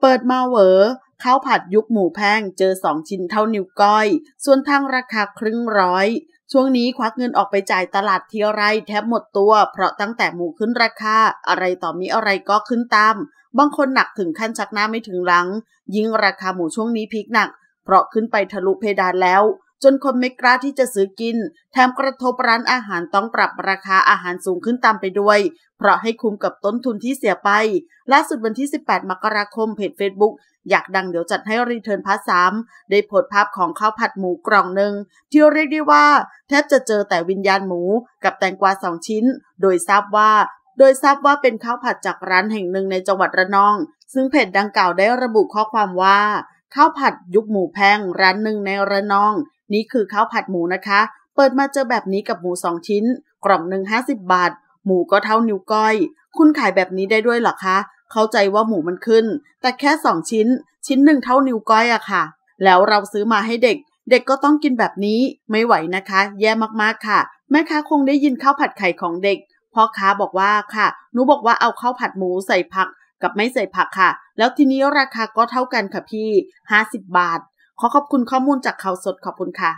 เปิดมาเวอข้าวผัดยุคหมูแพง เจอสองชิ้นเท่านิ้วก้อย ส่วนทางราคาครึ่งร้อย ช่วงนี้ควักเงินออกไปจ่ายตลาดเที่ยวไร แทบหมดตัว เพราะตั้งแต่หมูขึ้นราคา อะไรต่อมีอะไรก็ขึ้นตาม บางคนหนักถึงขั้นชักหน้าไม่ถึงหลัง ยิ่งราคาหมูช่วงนี้พีกหนัก เพราะขึ้นไปทะลุเพดานแล้วจนคนไม่กล้าที่จะซื้อกิน แถมกระทบร้านอาหารต้องปรับราคาอาหารสูงขึ้นตามไปด้วย เพราะให้คุ้มกับต้นทุนที่เสียไป ล่าสุดวันที่ 18 มกราคม เพจ Facebook อยากดังเดี๋ยวจัดให้รีเทิร์นพาร์ทสาม ได้โพสภาพของข้าวผัดหมูกล่องหนึ่งที่เรียกได้ว่า แทบจะเจอแต่วิญญาณหมูกับแตงกวาสองชิ้น โดยทราบว่า โดยทราบว่าเป็นข้าวผัดจากร้านแห่งหนึ่งในจังหวัดระนอง ซึ่งเพจดังกล่าวได้ระบุข้อความว่าข้าวผัดยุคหมูแพงร้านหนึ่งในระนองนี่คือข้าวผัดหมูนะคะ เปิดมาเจอแบบนี้กับหมูสองชิ้นกล่องหนึ่งห้าสิบบาท หมูก็เท่านิ้วก้อย คุณขายแบบนี้ได้ด้วยหรอคะ เข้าใจว่าหมูมันขึ้น แต่แค่สองชิ้นชิ้นหนึ่งเท่านิ้วก้อยอะค่ะแล้วเราซื้อมาให้เด็ก เด็กก็ต้องกินแบบนี้ไม่ไหวนะคะ แย่มากๆค่ะ แม่ค้าคงได้ยินข้าวผัดไข่ของเด็กพ่อค้าบอกว่าค่ะหนูบอกว่าเอาข้าวผัดหมูใส่ผักกับไม่ใส่ผักค่ะ แล้วทีนี้ราคาก็เท่ากันค่ะพี่ 50 บาท ขอขอบคุณข้อมูลจากข่าวสดขอบคุณค่ะ